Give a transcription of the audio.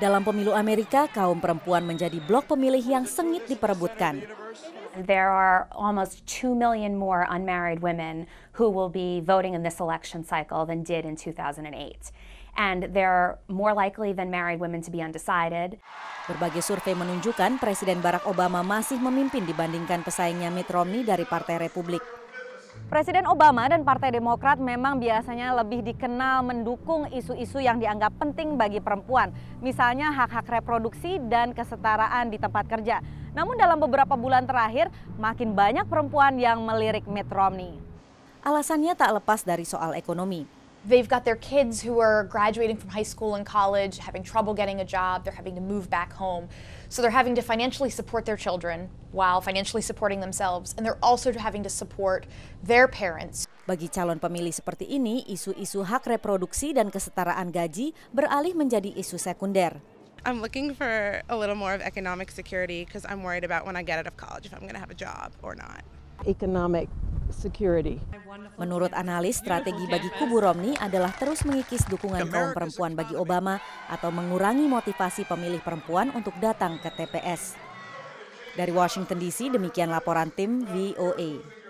Dalam pemilu Amerika, kaum perempuan menjadi blok pemilih yang sengit diperebutkan. There are almost 2 million more unmarried women who will be voting in this election cycle than did in 2008. And they're more likely than married women to be undecided. Berbagai survei menunjukkan Presiden Barack Obama masih memimpin dibandingkan pesaingnya Mitt Romney dari Partai Republik. Presiden Obama dan Partai Demokrat memang biasanya lebih dikenal mendukung isu-isu yang dianggap penting bagi perempuan, misalnya hak-hak reproduksi dan kesetaraan di tempat kerja. Namun dalam beberapa bulan terakhir, makin banyak perempuan yang melirik Mitt Romney. Alasannya tak lepas dari soal ekonomi. they've got their kids who are graduating from high school and college, having trouble getting a job, they're having to move back home. So they're having to financially support their children while financially supporting themselves, and they're also having to support their parents. Bagi calon pemilih seperti ini, isu-isu hak reproduksi dan kesetaraan gaji beralih menjadi isu sekunder. I'm looking for a little more of economic security because I'm worried about when I get out of college if I'm going to have a job or not. Economic Menurut analis, strategi bagi kubu Romney adalah terus mengikis dukungan kaum perempuan bagi Obama atau mengurangi motivasi pemilih perempuan untuk datang ke TPS. Dari Washington DC, demikian laporan tim VOA.